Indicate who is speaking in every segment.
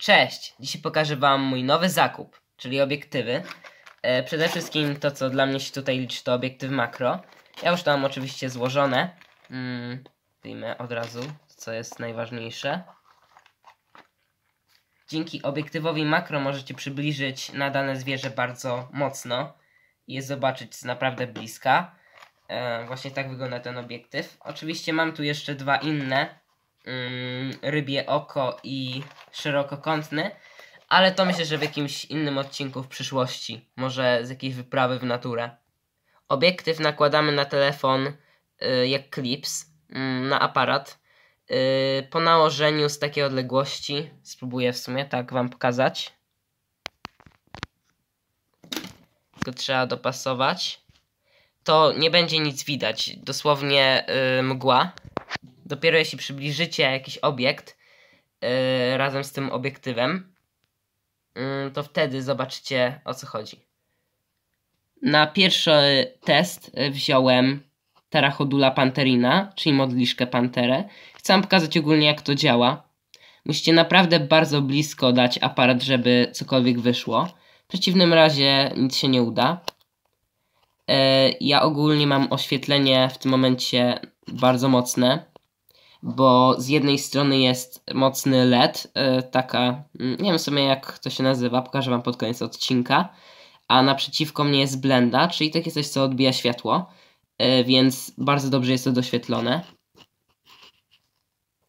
Speaker 1: Cześć! Dzisiaj pokażę Wam mój nowy zakup, czyli obiektywy. E, przede wszystkim to, co dla mnie się tutaj liczy, to obiektyw makro. Ja już to mam oczywiście złożone. Mm, wyjmę od razu, co jest najważniejsze. Dzięki obiektywowi makro możecie przybliżyć na dane zwierzę bardzo mocno i je zobaczyć z naprawdę bliska. E, właśnie tak wygląda ten obiektyw. Oczywiście mam tu jeszcze dwa inne, Mm, rybie oko i szerokokątny, ale to myślę, że w jakimś innym odcinku w przyszłości, może z jakiejś wyprawy w naturę. Obiektyw nakładamy na telefon y, jak klips, mm, na aparat. Y, po nałożeniu z takiej odległości, spróbuję w sumie tak wam pokazać. Tylko trzeba dopasować. To nie będzie nic widać, dosłownie y, mgła dopiero jeśli przybliżycie jakiś obiekt yy, razem z tym obiektywem, yy, to wtedy zobaczycie o co chodzi. Na pierwszy test y, wziąłem Tarachodula panterina, czyli modliszkę panterę. Chcę wam pokazać ogólnie jak to działa. Musicie naprawdę bardzo blisko dać aparat, żeby cokolwiek wyszło. W przeciwnym razie nic się nie uda. Y, ja ogólnie mam oświetlenie w tym momencie bardzo mocne bo z jednej strony jest mocny LED, e, taka, mm, nie wiem sobie jak to się nazywa, pokażę Wam pod koniec odcinka, a naprzeciwko mnie jest blenda, czyli takie coś, co odbija światło, e, więc bardzo dobrze jest to doświetlone.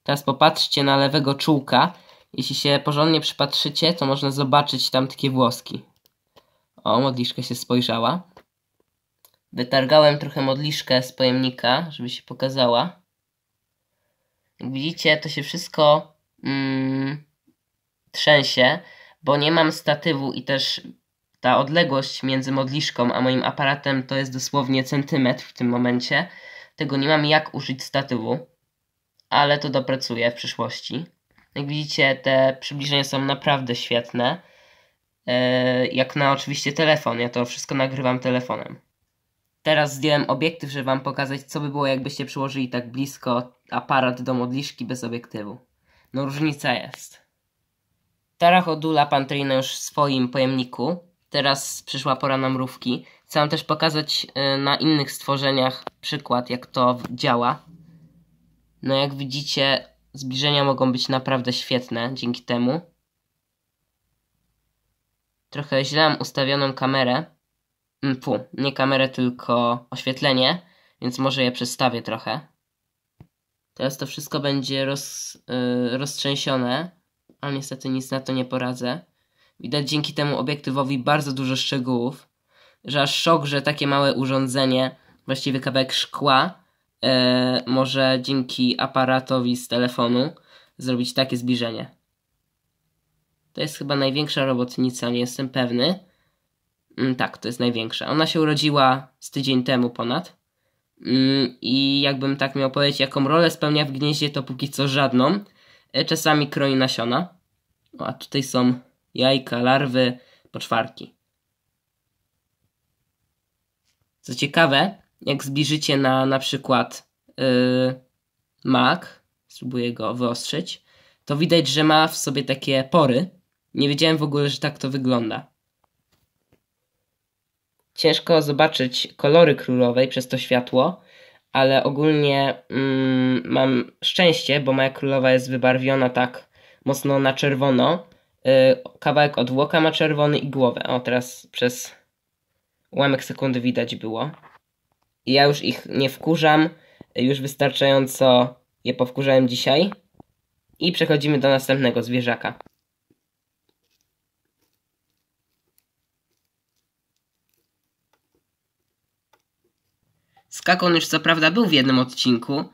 Speaker 1: Teraz popatrzcie na lewego czułka. Jeśli się porządnie przypatrzycie, to można zobaczyć tam takie włoski. O, modliszka się spojrzała. Wytargałem trochę modliszkę z pojemnika, żeby się pokazała. Jak widzicie, to się wszystko mm, trzęsie, bo nie mam statywu i też ta odległość między modliszką a moim aparatem to jest dosłownie centymetr w tym momencie. Tego nie mam jak użyć statywu, ale to dopracuję w przyszłości. Jak widzicie, te przybliżenia są naprawdę świetne. E, jak na oczywiście telefon, ja to wszystko nagrywam telefonem. Teraz zdjąłem obiektyw, żeby wam pokazać, co by było, jakbyście przyłożyli tak blisko aparat do modliszki bez obiektywu. No różnica jest. Tara hodula pantrinę już w swoim pojemniku. Teraz przyszła pora na mrówki. Chcę wam też pokazać e, na innych stworzeniach przykład, jak to działa. No jak widzicie, zbliżenia mogą być naprawdę świetne dzięki temu. Trochę źle mam ustawioną kamerę. Pu, mm, nie kamerę, tylko oświetlenie, więc może je przestawię trochę. Teraz to wszystko będzie roz, yy, roztrzęsione, ale niestety nic na to nie poradzę. Widać dzięki temu obiektywowi bardzo dużo szczegółów, że aż szok, że takie małe urządzenie, właściwie kawałek szkła, yy, może dzięki aparatowi z telefonu zrobić takie zbliżenie. To jest chyba największa robotnica, nie jestem pewny. Mm, tak, to jest największa. Ona się urodziła z tydzień temu ponad. Mm, I jakbym tak miał powiedzieć, jaką rolę spełnia w gnieździe, to póki co żadną. E, czasami kroi nasiona. O, a tutaj są jajka, larwy, poczwarki. Co ciekawe, jak zbliżycie na na przykład yy, mak, spróbuję go wyostrzyć, to widać, że ma w sobie takie pory. Nie wiedziałem w ogóle, że tak to wygląda ciężko zobaczyć kolory królowej przez to światło, ale ogólnie mm, mam szczęście, bo moja królowa jest wybarwiona tak mocno na czerwono. Y, kawałek odwłoka ma czerwony i głowę. O, teraz przez ułamek sekundy widać było. ja już ich nie wkurzam, już wystarczająco je powkurzałem dzisiaj. I przechodzimy do następnego zwierzaka. Skakon już co prawda był w jednym odcinku,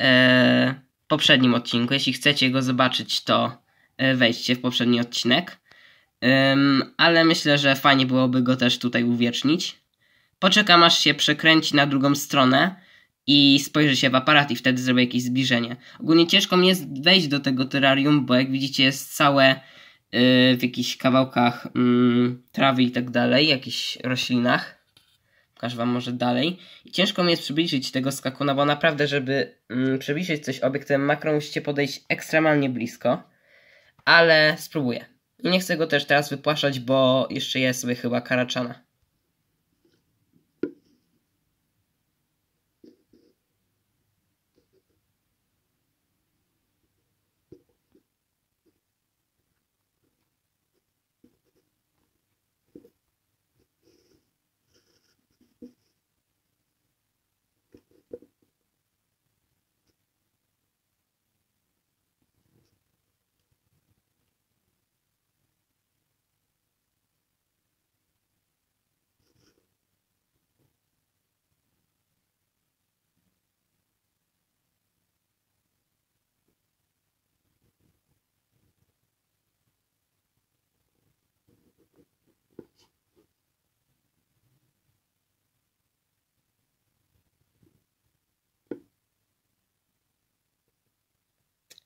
Speaker 1: e, poprzednim odcinku. Jeśli chcecie go zobaczyć, to e, wejdźcie w poprzedni odcinek. ale myślę, że fajnie byłoby go też tutaj uwiecznić. Poczekam aż się przekręci na drugą stronę i spojrzy się w aparat i wtedy zrobię jakieś zbliżenie. Ogólnie ciężko mi jest wejść do tego terrarium, bo jak widzicie jest całe e, w jakichś kawałkach mm, trawy i tak dalej, jakichś roślinach pokażę Wam może dalej. I ciężko mi jest przybliżyć tego skakuna, no bo naprawdę, żeby mm, przybliżyć coś obiektem makro, musicie podejść ekstremalnie blisko. Ale spróbuję. I nie chcę go też teraz wypłaszać, bo jeszcze jest sobie chyba karaczana.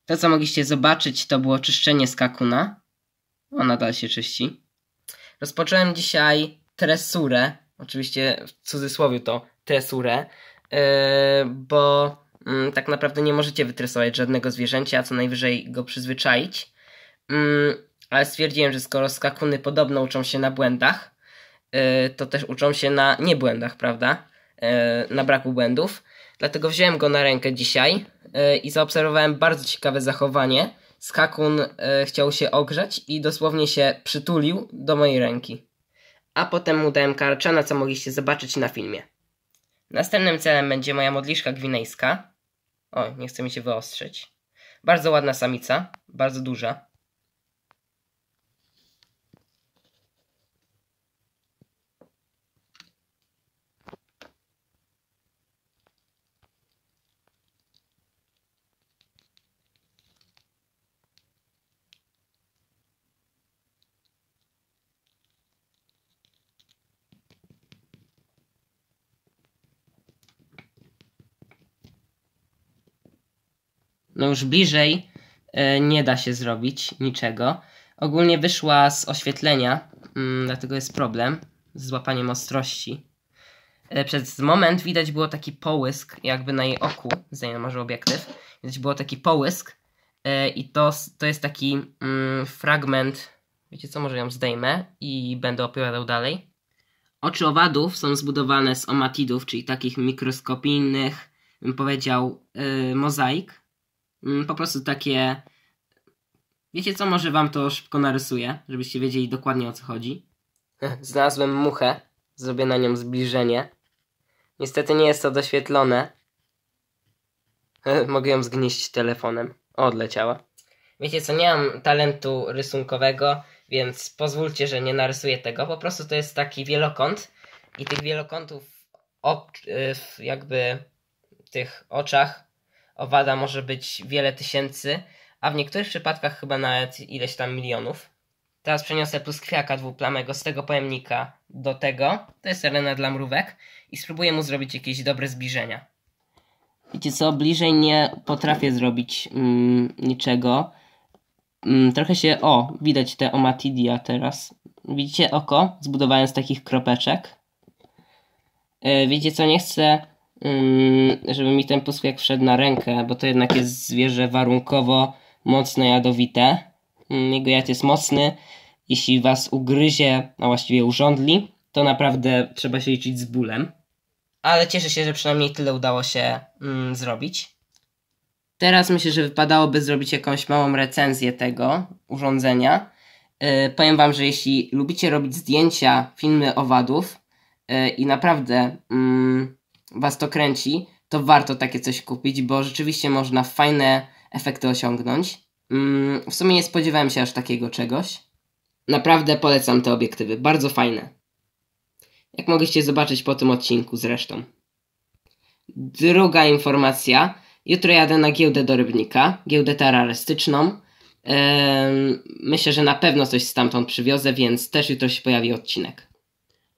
Speaker 1: To, co mogliście zobaczyć, to było czyszczenie skakuna. Ona nadal się czyści. Rozpocząłem dzisiaj tresurę, oczywiście w cudzysłowie to tresurę, yy, bo yy, tak naprawdę nie możecie wytresować żadnego zwierzęcia, a co najwyżej go przyzwyczaić. Yy, ale stwierdziłem, że skoro skakuny podobno uczą się na błędach, e, to też uczą się na niebłędach, prawda? E, na braku błędów. Dlatego wziąłem go na rękę dzisiaj e, i zaobserwowałem bardzo ciekawe zachowanie. Skakun e, chciał się ogrzać i dosłownie się przytulił do mojej ręki. A potem mu dałem karczana, co mogliście zobaczyć na filmie. Następnym celem będzie moja modliszka gwinejska. O, nie chce mi się wyostrzyć. Bardzo ładna samica, bardzo duża. no już bliżej e, nie da się zrobić niczego. Ogólnie wyszła z oświetlenia, mm, dlatego jest problem z złapaniem ostrości. E, przez moment widać było taki połysk, jakby na jej oku, zanim może obiektyw, widać było taki połysk e, i to, to jest taki mm, fragment, wiecie co, może ją zdejmę i będę opowiadał dalej. Oczy owadów są zbudowane z omatidów, czyli takich mikroskopijnych, bym powiedział, yy, mozaik, Mm, po prostu takie. Wiecie co, może wam to szybko narysuję, żebyście wiedzieli dokładnie o co chodzi. Znalazłem muchę. Zrobię na nią zbliżenie. Niestety nie jest to doświetlone. Mogę ją zgnieść telefonem. O, odleciała. Wiecie co, nie mam talentu rysunkowego, więc pozwólcie, że nie narysuję tego. Po prostu to jest taki wielokąt i tych wielokątów jakby w tych oczach owada może być wiele tysięcy, a w niektórych przypadkach chyba nawet ileś tam milionów. Teraz przeniosę pluskwiaka dwuplamego z tego pojemnika do tego, to jest arena dla mrówek, i spróbuję mu zrobić jakieś dobre zbliżenia. Wiecie co, bliżej nie potrafię zrobić mm, niczego. Mm, trochę się, o, widać te omatidia teraz. Widzicie oko? Zbudowałem z takich kropeczek. Yy, wiecie co, nie chcę Mm, żeby mi ten puswiak wszedł na rękę, bo to jednak jest zwierzę warunkowo mocno jadowite. Mm, jego jad jest mocny. Jeśli was ugryzie, a właściwie urządli, to naprawdę trzeba się liczyć z bólem. Ale cieszę się, że przynajmniej tyle udało się mm, zrobić. Teraz myślę, że wypadałoby zrobić jakąś małą recenzję tego urządzenia. Yy, powiem wam, że jeśli lubicie robić zdjęcia, filmy owadów yy, i naprawdę yy, Was to kręci, to warto takie coś kupić, bo rzeczywiście można fajne efekty osiągnąć. Mm, w sumie nie spodziewałem się aż takiego czegoś. Naprawdę polecam te obiektywy, bardzo fajne. Jak mogliście zobaczyć po tym odcinku zresztą. Druga informacja. Jutro jadę na giełdę do Rybnika, giełdę terrorystyczną. myślę, że na pewno coś stamtąd przywiozę, więc też jutro się pojawi odcinek.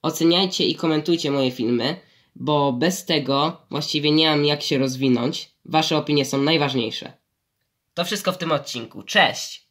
Speaker 1: Oceniajcie i komentujcie moje filmy bo bez tego właściwie nie mam jak się rozwinąć. Wasze opinie są najważniejsze. To wszystko w tym odcinku. Cześć!